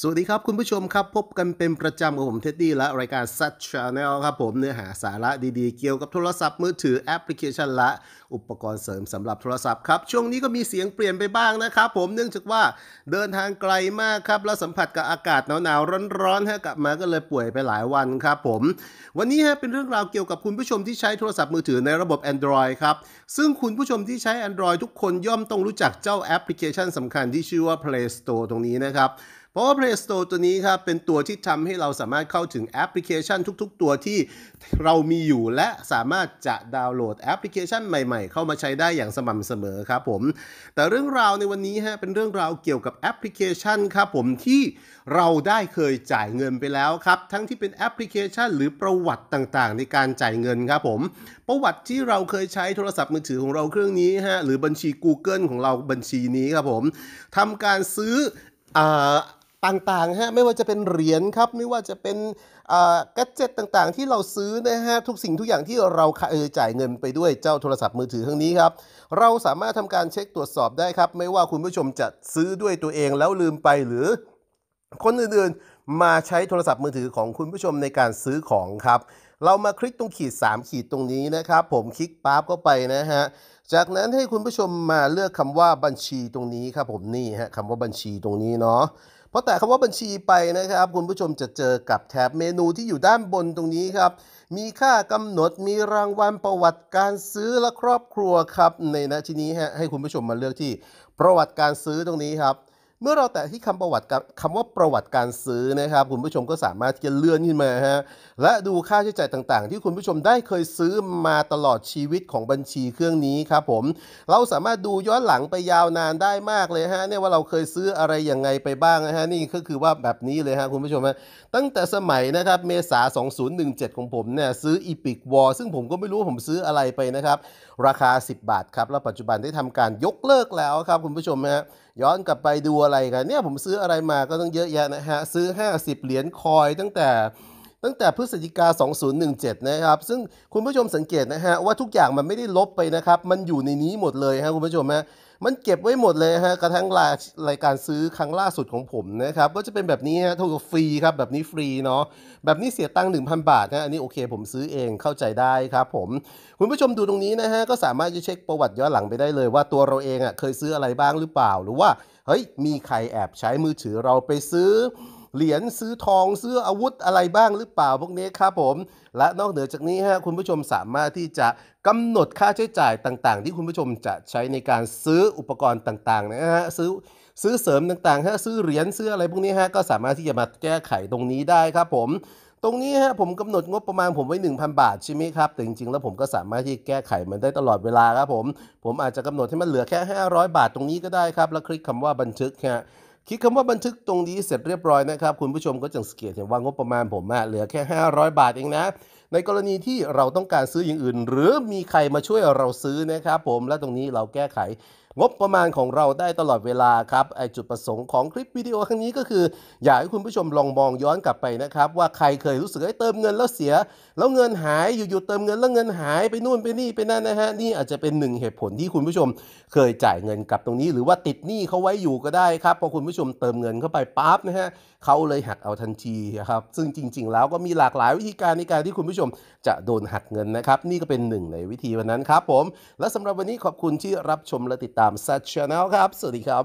สวัสดีครับคุณผู้ชมครับ พบกันเป็นประจำกับผมเท็ดดี้และรายการ s ัทชาแนลครับผม เนื้อหาสาระดีๆ เกี่ยวกับโทรศัพท์มือถือแอปพลิเคชัน และอุปกรณ์เสริมสำหรับโทรศัพท์ครับ ช่วงนี้ก็มีเสียงเปลี่ยนไปบ้างนะครับผมเนื่องจากว่าเดินทางไกลมากครับ แล้วสัมผัสกับอากาศหนาวๆ ร้อนๆฮะกลับมาก็เลยป่วยไปหลายวันครับผมวันนี้ฮะเป็นเรื่องราวเกี่ยวกับคุณผู้ชมที่ใช้โทรศัพท์มือถือในระบบ Android ครับซึ่งคุณผู้ชมที่ใช้ Android ทุกคนย่อมต้องรู้จักเจ้าแอปพลิเคชันสำคัญที่ชื่อว่า Play Store ตรงนี้นะครับเพราะว่า Play Store ตัวนี้ครับเป็นตัวที่ทำให้เราสามารถเข้าถึงแอปพลิเคชัน ทุก ๆ ตัวที่เรามีอยู่และสามารถจะดาวน์โหลดแอปพลิเคชันใหม่ ๆ เข้ามาใช้ได้อย่างสม่ำเสมอครับผมแต่เรื่องราวในวันนี้ฮะเป็นเรื่องราวเกี่ยวกับแอปพลิเคชันครับผมที่เราได้เคยจ่ายเงินไปแล้วครับ ทั้งที่เป็นแอปพลิเคชัน หรือประวัติต่างๆ ในการจ่ายเงินครับผมประวัติที่เราเคยใช้โทรศัพท์มือถือของเราเครื่องนี้ฮะหรือบัญชี Google ของเราบัญชีนี้ครับผมทำการซื้ออต่างๆ ฮะ ไม่ว่าจะเป็นเหรียญครับ ไม่ว่าจะเป็นกัจเจ็ต่างๆ ที่เราซื้อนะฮะ ทุกสิ่งทุกอย่างที่เราจ่ายเงินไปด้วยเจ้าโทรศัพท์มือถือทั้งนี้ครับ เราสามารถทำการเช็คตรวจสอบได้ครับ ไม่ว่าคุณผู้ชมจะซื้อด้วยตัวเองแล้วลืมไปหรือคนอื่นๆ มาใช้โทรศัพท์มือถือของคุณผู้ชมในการซื้อของครับเรามาคลิกตรงขีด3ขีดตรงนี้นะครับ ผมคลิกปั๊บก็ไปนะฮะ จากนั้นให้คุณผู้ชมมาเลือกคำว่าบัญชีตรงนี้ครับ ผมนี่ฮะคำว่าบัญชีตรงนี้เนาะเพราะแต่คำว่าบัญชีไปนะครับ คุณผู้ชมจะเจอกับแถบเมนูที่อยู่ด้านบนตรงนี้ครับ มีค่ากำหนดมีรางวัลประวัติการซื้อและครอบครัวครับ ในนะที่นี้ฮะให้คุณผู้ชมมาเลือกที่ประวัติการซื้อตรงนี้ครับเมื่อเราแตะที่คำประวัติคำว่าประวัติการซื้อนะครับ คุณผู้ชมก็สามารถที่จะเลื่อนขึ้นมาฮะและดูค่าใช้จ่ายต่างๆ ที่คุณผู้ชมได้เคยซื้อมาตลอดชีวิตของบัญชีเครื่องนี้ครับผม เราสามารถดูย้อนหลังไปยาวนานได้มากเลยฮะเนี่ยว่าเราเคยซื้ออะไรยังไงไปบ้างนะฮะนี่ก็คือว่าแบบนี้เลยฮะคุณผู้ชมฮะตั้งแต่สมัยนะครับเมษา 2017ของผมเนี่ยซื้ออีพิกวอลซึ่งผมก็ไม่รู้ผมซื้ออะไรไปนะครับราคา 10 บาทครับ แล้วปัจจุบันได้ทำการยกเลิกแล้วครับ คุณผู้ชมฮะย้อนกลับไปดูอะไรกันเนี่ย ผมซื้ออะไรมาก็ต้องเยอะแยะนะฮะ ซื้อ 50 เหรียญคอยตั้งแต่ตั้งแต่พฤศจิกา 2017 นะครับ ซึ่งคุณผู้ชมสังเกตนะฮะว่าทุกอย่างมันไม่ได้ลบไปนะครับ มันอยู่ในนี้หมดเลยฮะคุณผู้ชมฮะมันเก็บไว้หมดเลยฮะกระทั่งรายการซื้อครั้งล่าสุดของผมนะครับก็จะเป็นแบบนี้ฮะถูกฟรีครับแบบนี้ฟรีเนาะแบบนี้เสียตังค์1,000 บาทนะอันนี้โอเคผมซื้อเองเข้าใจได้ครับผมคุณผู้ชมดูตรงนี้นะฮะก็สามารถจะเช็คประวัติย้อนหลังไปได้เลย ว่าตัวเราเองอ่ะเคยซื้ออะไรบ้างหรือเปล่า หรือว่าเฮ้ยมีใครแอบใช้มือถือเราไปซื้อเหรียญซื้อทอง ซื้ออาวุธอะไรบ้างหรือเปล่าพวกนี้ครับผม และนอกเหนือจากนี้ฮะคุณผู้ชมสามารถที่จะกำหนดค่าใช้จ่ายต่างๆ ที่คุณผู้ชมจะใช้ในการซื้ออุปกรณ์ต่างๆนะฮะซื้อซื้อเสริมต่างๆฮะซื้อเหรียญซื้ออะไรพวกนี้ฮะก็สามารถที่จะมาแก้ไขตรงนี้ได้ครับผม ตรงนี้ฮะผมกำหนดงบประมาณผมไว้1,000บาทใช่ไหมครับแต่จริงๆแล้วผมก็สามารถที่แก้ไขมันได้ตลอดเวลาครับผมผมอาจจะกำหนดให้มันเหลือแค่500 บาทตรงนี้ก็ได้ครับ แล้วคลิกคำว่าบันทึกฮะคลิกคำว่าบันทึกตรงนี้เสร็จเรียบร้อยนะครับ คุณผู้ชมก็จะสังเกตเห็นว่างบประมาณผมมะเหลือแค่ 500 บาทเองนะ ในกรณีที่เราต้องการซื้ออย่างอื่น หรือมีใครมาช่วยเราซื้อนะครับผมและตรงนี้เราแก้ไขงบประมาณของเราได้ตลอดเวลาครับไอจุดประสงค์ของคลิปวิดีโอครั้งนี้ก็คืออยากให้คุณผู้ชมลองมองย้อนกลับไปนะครับว่าใครเคยรู้สึกเติมเงินแล้วเสียแล้วเงินหายอยู่ๆเติมเงินแล้วเงินหาย ไปนู่นไปนี่ไปนั่นนะฮะนี่อาจจะเป็นหนึ่งเหตุผลที่คุณผู้ชมเคยจ่ายเงินกับตรงนี้ หรือว่าติดหนี้เขาไว้อยู่ก็ได้ครับพอคุณผู้ชมเติมเงินเข้าไปปั๊บนะฮะเขาเลยหักเอาทันทีครับซึ่งจริง ๆ แล้วก็มีหลากหลายวิธีการในการที่คุณผู้ชมจะโดนหักเงินนะครับนี่ก็เป็นหนึ่งในวิธีวันนั้นครับผมและสำหรับวันนี้ขอบคุณที่รับชมและติดตามามซัดชาแนลครับ สวัสดีครับ